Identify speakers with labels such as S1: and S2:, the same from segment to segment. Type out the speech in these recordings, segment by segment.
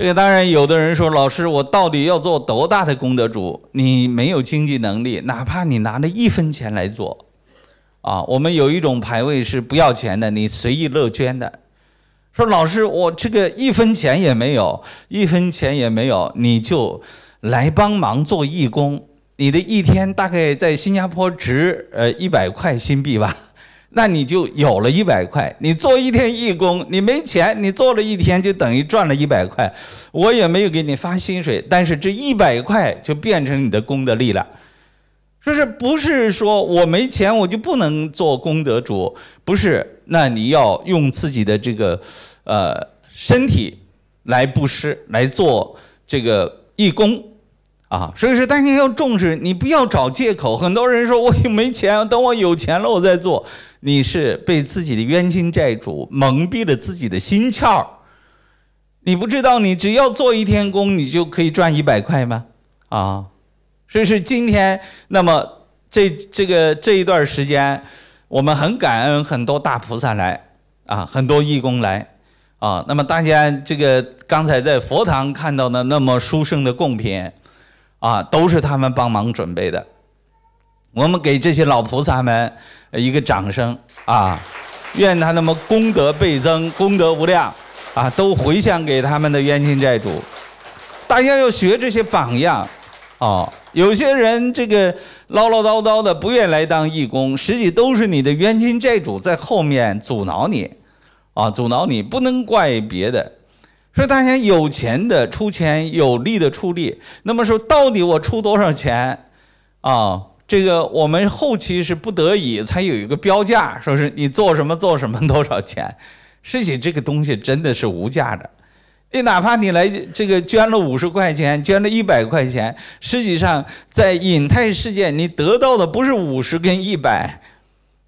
S1: 这个当然，有的人说：“老师，我到底要做多大的功德主？你没有经济能力，哪怕你拿了一分钱来做，啊，我们有一种排位是不要钱的，你随意乐捐的。说老师，我这个一分钱也没有，一分钱也没有，你就来帮忙做义工。你的一天大概在新加坡值呃一百块新币吧。”那你就有了一百块，你做一天义工，你没钱，你做了一天就等于赚了一百块。我也没有给你发薪水，但是这一百块就变成你的功德力了。说是不是说我没钱我就不能做功德主？不是，那你要用自己的这个，呃，身体来布施，来做这个义工。啊，所以说大家要重视，你不要找借口。很多人说：“我也没钱，等我有钱了，我再做。”你是被自己的冤亲债主蒙蔽了自己的心窍你不知道你只要做一天工，你就可以赚一百块吗？啊，所以说今天那么这这个这一段时间，我们很感恩很多大菩萨来啊，很多义工来啊。那么大家这个刚才在佛堂看到的那么殊胜的贡品。啊，都是他们帮忙准备的，我们给这些老菩萨们一个掌声啊！愿他那么功德倍增，功德无量啊！都回向给他们的冤亲债主，大家要学这些榜样哦。有些人这个唠唠叨叨的，不愿来当义工，实际都是你的冤亲债主在后面阻挠你啊！阻挠你，不能怪别的。说大家有钱的出钱，有力的出力。那么说，到底我出多少钱？啊，这个我们后期是不得已才有一个标价，说是你做什么做什么多少钱。实际这个东西真的是无价的。你哪怕你来这个捐了五十块钱，捐了一百块钱，实际上在隐泰世界，你得到的不是五十跟一百，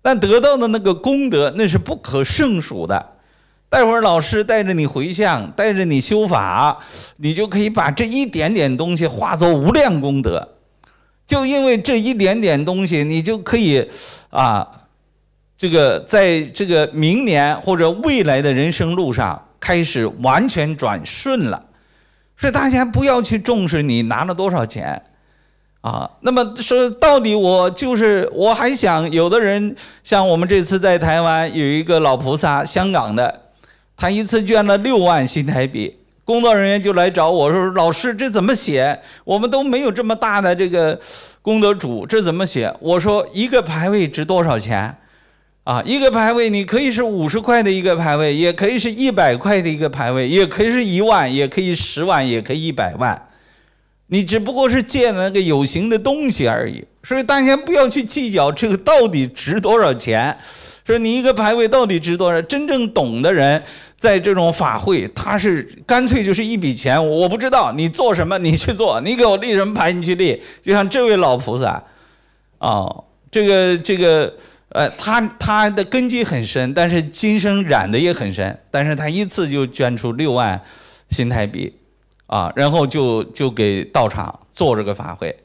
S1: 但得到的那个功德那是不可胜数的。待会儿老师带着你回向，带着你修法，你就可以把这一点点东西化作无量功德。就因为这一点点东西，你就可以，啊，这个在这个明年或者未来的人生路上开始完全转顺了。所以大家不要去重视你拿了多少钱，啊，那么说到底，我就是我还想，有的人像我们这次在台湾有一个老菩萨，香港的。他一次捐了六万新台币，工作人员就来找我说：“老师，这怎么写？我们都没有这么大的这个功德主，这怎么写？”我说：“一个牌位值多少钱？啊，一个牌位你可以是五十块的一个牌位，也可以是一百块的一个牌位，也可以是一万，也可以十万，也可以一百万。”你只不过是借那个有形的东西而已，所以大家不要去计较这个到底值多少钱。说你一个牌位到底值多少？真正懂的人，在这种法会，他是干脆就是一笔钱。我不知道你做什么，你去做，你给我立什么牌，你去立。就像这位老菩萨，哦，这个这个，呃，他他的根基很深，但是今生染的也很深，但是他一次就捐出六万，新台币。啊，然后就就给道场做这个法会，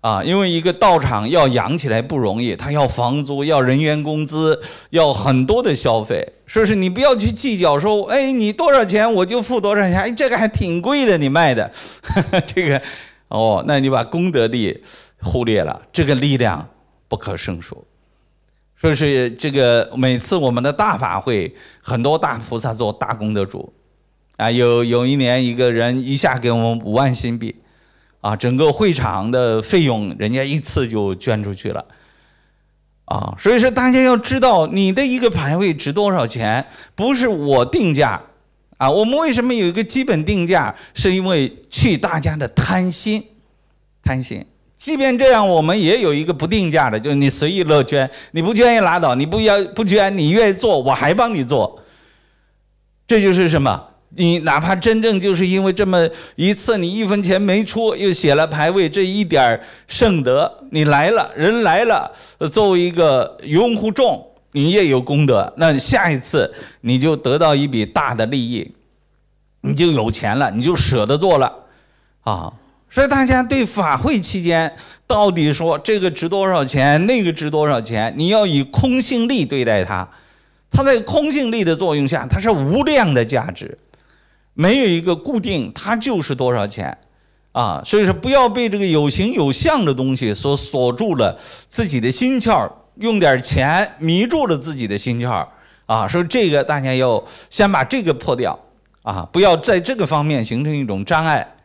S1: 啊，因为一个道场要养起来不容易，他要房租，要人员工资，要很多的消费，说是你不要去计较说，哎，你多少钱我就付多少钱，哎，这个还挺贵的，你卖的，这个，哦，那你把功德力忽略了，这个力量不可胜数，说是这个每次我们的大法会，很多大菩萨做大功德主。啊，有有一年，一个人一下给我们五万新币，啊，整个会场的费用人家一次就捐出去了，啊，所以说大家要知道你的一个排位值多少钱，不是我定价，啊，我们为什么有一个基本定价？是因为去大家的贪心，贪心。即便这样，我们也有一个不定价的，就是你随意乐捐，你不捐也拉倒，你不要不捐，你愿意做我还帮你做，这就是什么？你哪怕真正就是因为这么一次，你一分钱没出，又写了牌位，这一点圣德，你来了，人来了，作为一个拥护众，你也有功德。那下一次你就得到一笔大的利益，你就有钱了，你就舍得做了，啊！所以大家对法会期间到底说这个值多少钱，那个值多少钱，你要以空性力对待它，它在空性力的作用下，它是无量的价值。没有一个固定，它就是多少钱，啊，所以说不要被这个有形有象的东西所锁住了自己的心窍，用点钱迷住了自己的心窍，啊，所以这个大家要先把这个破掉，啊，不要在这个方面形成一种障碍。